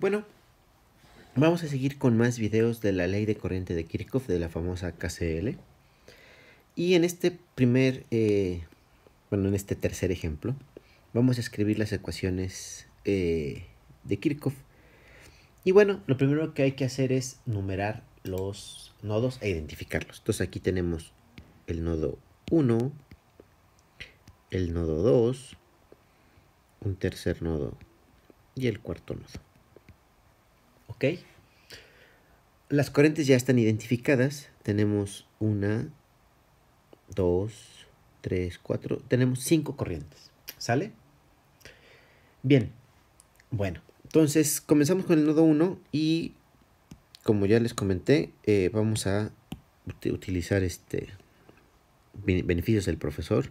Bueno, vamos a seguir con más videos de la ley de corriente de Kirchhoff, de la famosa KCL. Y en este primer, eh, bueno, en este tercer ejemplo, vamos a escribir las ecuaciones eh, de Kirchhoff. Y bueno, lo primero que hay que hacer es numerar los nodos e identificarlos. Entonces aquí tenemos el nodo 1, el nodo 2, un tercer nodo y el cuarto nodo. ¿Ok? Las corrientes ya están identificadas. Tenemos una, dos, tres, cuatro. Tenemos cinco corrientes. ¿Sale? Bien. Bueno, entonces comenzamos con el nodo 1 y como ya les comenté, eh, vamos a utilizar este beneficios del profesor.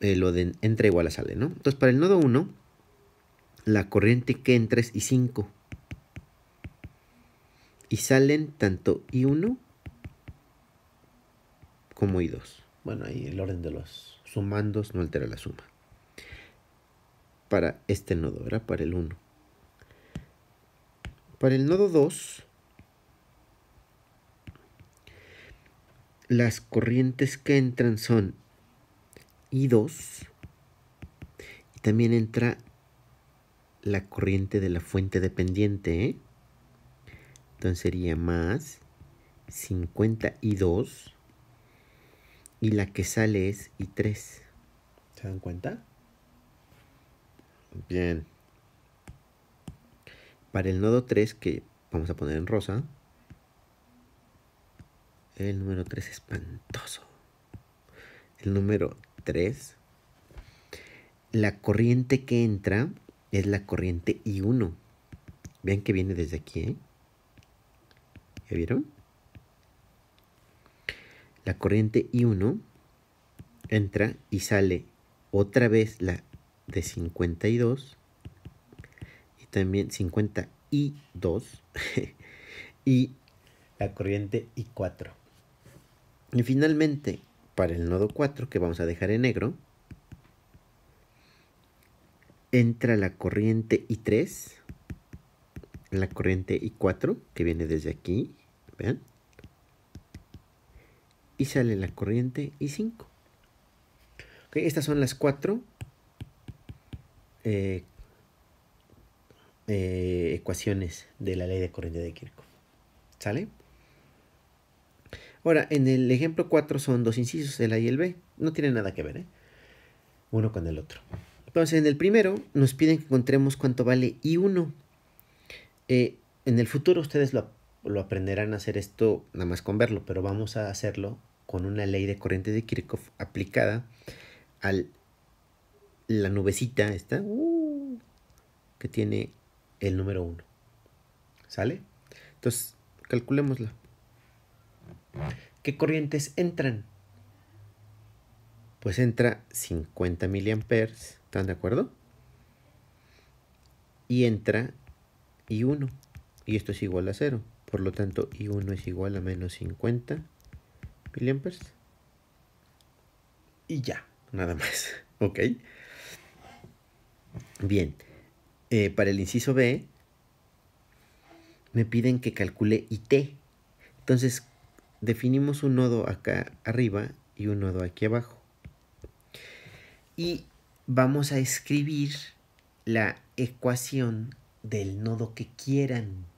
Eh, lo de entra igual a sale, ¿no? Entonces, para el nodo 1, la corriente que entra es y 5 y salen tanto I1 como I2. Bueno, ahí el orden de los sumandos no altera la suma. Para este nodo, ¿verdad? Para el 1. Para el nodo 2, las corrientes que entran son I2 y también entra la corriente de la fuente dependiente, ¿eh? Entonces sería más 52 y la que sale es y 3 ¿Se dan cuenta? Bien. Para el nodo 3 que vamos a poner en rosa, el número 3 es espantoso. El número 3, la corriente que entra es la corriente I1. Vean que viene desde aquí, ¿eh? vieron? La corriente I1 entra y sale otra vez la de 52 y también 50 i 2 y la corriente I4. Y finalmente, para el nodo 4 que vamos a dejar en negro, entra la corriente I3, la corriente I4 que viene desde aquí vean. Y sale la corriente I5. estas son las cuatro eh, eh, ecuaciones de la ley de corriente de Kirchhoff. ¿Sale? Ahora, en el ejemplo 4 son dos incisos, el A y el B. No tienen nada que ver, ¿eh? Uno con el otro. Entonces, en el primero nos piden que encontremos cuánto vale I1. en el futuro ustedes lo, lo aprenderán a hacer esto nada más con verlo, pero vamos a hacerlo con una ley de corriente de Kirchhoff aplicada a la nubecita esta uh, que tiene el número 1. ¿Sale? Entonces, calculémosla. ¿Qué corrientes entran? Pues entra 50 miliamperes, ¿están de acuerdo? Y entra I1, y esto es igual a 0. Por lo tanto, I1 es igual a menos 50 miliamperes. Y ya, nada más. ¿Ok? Bien. Eh, para el inciso B, me piden que calcule IT. Entonces, definimos un nodo acá arriba y un nodo aquí abajo. Y vamos a escribir la ecuación del nodo que quieran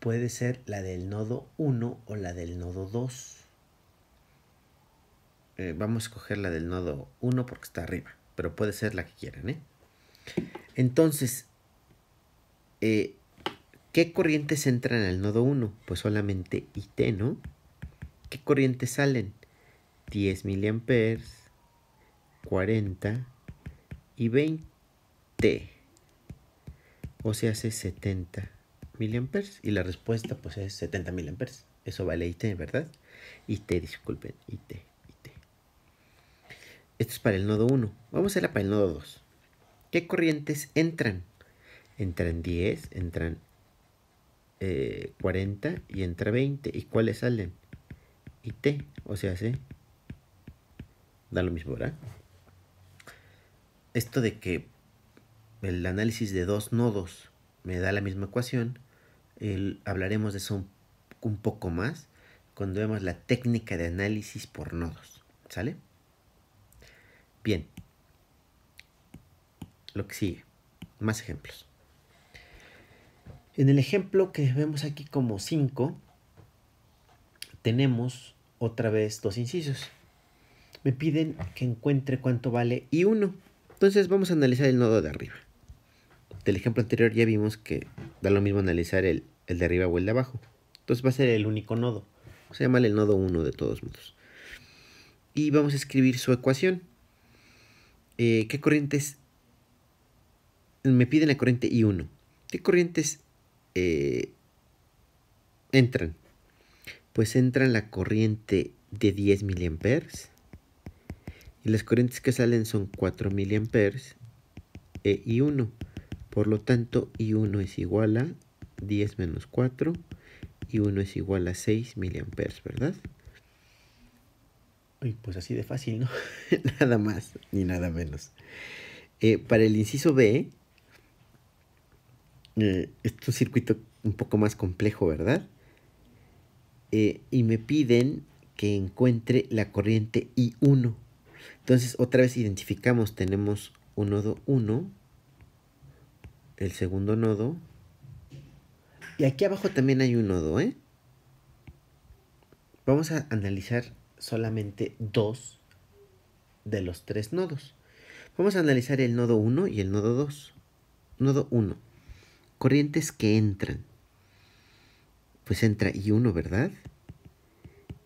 puede ser la del nodo 1 o la del nodo 2. Eh, vamos a escoger la del nodo 1 porque está arriba, pero puede ser la que quieran. ¿eh? Entonces, eh, ¿qué corrientes entran al nodo 1? Pues solamente IT, ¿no? ¿Qué corrientes salen? 10 mA, 40 y 20. O sea, hace 70 miliamperes y la respuesta pues es 70 miliamperes. Eso vale IT, ¿verdad? IT, disculpen, IT, IT. Esto es para el nodo 1. Vamos a hacerla para el nodo 2. ¿Qué corrientes entran? Entran 10, entran 40 eh, y entra 20. ¿Y cuáles salen? IT, o sea, sí. Da lo mismo, ¿verdad? Esto de que el análisis de dos nodos me da la misma ecuación, hablaremos de eso un, poco más cuando vemos la técnica de análisis por nodos. ¿Sale? Bien. Lo que sigue. Más ejemplos. En el ejemplo que vemos aquí como 5, tenemos otra vez dos incisos. Me piden que encuentre cuánto vale y 1. Entonces vamos a analizar el nodo de arriba. Del ejemplo anterior ya vimos que da lo mismo analizar el, de arriba o el de abajo. Entonces va a ser el único nodo. Se llama el nodo 1 de todos modos. Y vamos a escribir su ecuación. Eh, ¿Qué corrientes? Me piden la corriente I1. ¿Qué corrientes eh, entran? Pues entran la corriente de 10 miliamperes. Y las corrientes que salen son 4 miliamperes e I1. Por lo tanto, I1 es igual a 10 menos 4 y 1 es igual a 6 mA, ¿verdad? pues así de fácil, ¿no? nada más ni nada menos. Eh, para el inciso B, eh, es un circuito un poco más complejo, ¿verdad? Eh, y me piden que encuentre la corriente I1. Entonces, otra vez identificamos, tenemos un nodo 1 el segundo nodo. Y aquí abajo también hay un nodo, ¿eh? Vamos a analizar solamente dos de los tres nodos. Vamos a analizar el nodo 1 y el nodo 2. Nodo 1. Corrientes que entran. Pues entra y 1 ¿verdad?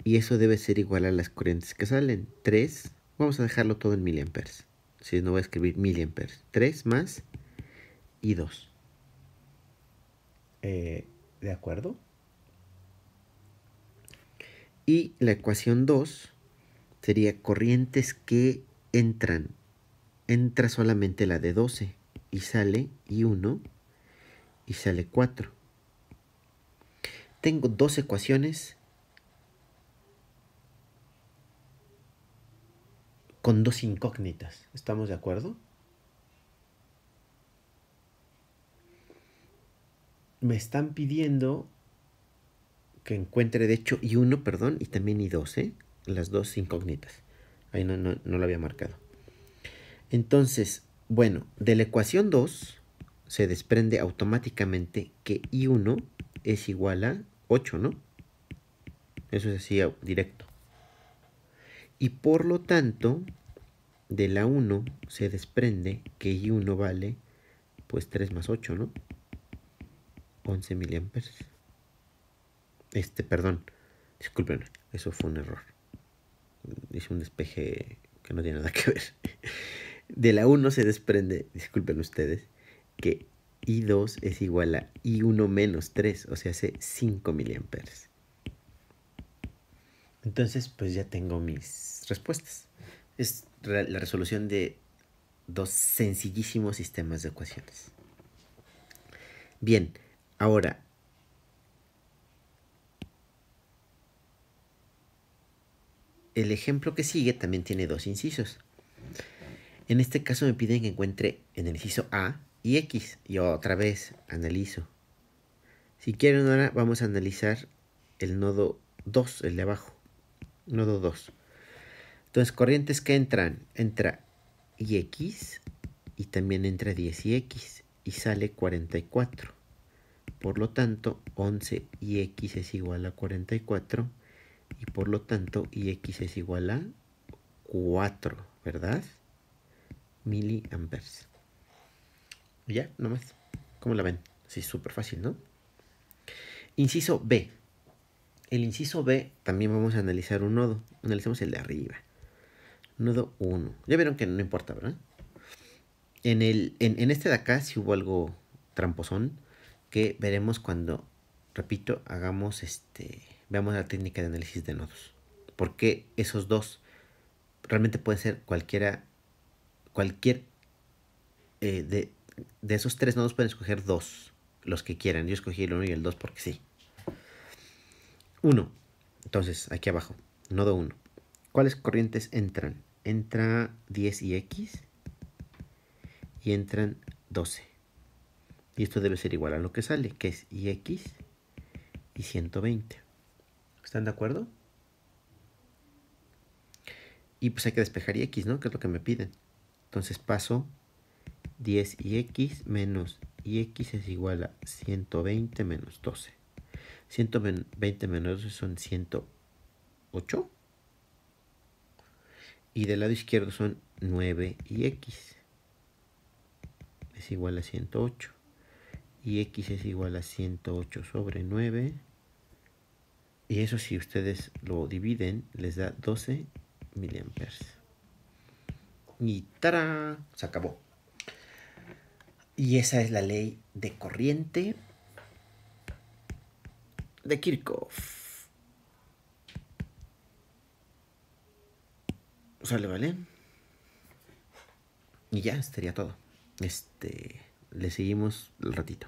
Y eso debe ser igual a las corrientes que salen. 3. Vamos a dejarlo todo en miliamperes. Si no voy a escribir miliamperes. 3 más y 2. Eh, ¿De acuerdo? Y la ecuación 2 sería corrientes que entran. Entra solamente la de 12 y sale y 1 y sale 4. Tengo dos ecuaciones con dos incógnitas. ¿Estamos de acuerdo? me están pidiendo que encuentre, de hecho, y 1 perdón, y también y 2 ¿eh? Las dos incógnitas. Ahí no, no lo había marcado. Entonces, bueno, de la ecuación 2 se desprende automáticamente que I1 es igual a 8, ¿no? Eso es así directo. Y por lo tanto, de la 1 se desprende que I1 vale pues 3 más 8, ¿no? 11 miliamperes. Este, perdón, disculpen, eso fue un error. Hice un despeje que no tiene nada que ver. De la 1 se desprende, disculpen ustedes, que I2 es igual a I1 menos 3, o sea, hace 5 miliamperes. Entonces, pues ya tengo mis respuestas. Es la resolución de dos sencillísimos sistemas de ecuaciones. Bien, Ahora, el ejemplo que sigue también tiene dos incisos. En este caso me piden que encuentre en el inciso A y X. Y otra vez analizo. Si quieren ahora vamos a analizar el nodo 2, el de abajo. Nodo 2. Entonces, corrientes que entran, entra y X y también entra 10 y X y sale 44. Por lo tanto, 11 y x es igual a 44 y por lo tanto y x es igual a 4, ¿verdad? Miliamperes. Ya, nomás. ¿Cómo la ven? Sí, súper fácil, ¿no? Inciso B. El inciso B también vamos a analizar un nodo. Analicemos el de arriba. Nodo 1. Ya vieron que no importa, ¿verdad? En, el, en, este de acá si hubo algo tramposón que veremos cuando, repito, hagamos este, veamos la técnica de análisis de nodos. Porque esos dos realmente pueden ser cualquiera, cualquier eh, de, de esos tres nodos pueden escoger dos, los que quieran. Yo escogí el 1 y el 2 porque sí. 1. Entonces, aquí abajo, nodo 1. ¿Cuáles corrientes entran? Entra 10 y X y entran 12. Y esto debe ser igual a lo que sale, que es ix y 120. ¿Están de acuerdo? Y pues hay que despejar X, ¿no? Que es lo que me piden. Entonces paso 10ix menos ix es igual a 120 menos 12. 120 menos 12 son 108. Y del lado izquierdo son 9ix. Es igual a 108 y x es igual a 108 sobre 9. Y eso si ustedes lo dividen, les da 12 miliamperes. Y ¡tara! Se acabó. Y esa es la ley de corriente de Kirchhoff. Sale, ¿vale? Y ya, estaría todo. Este le seguimos el ratito.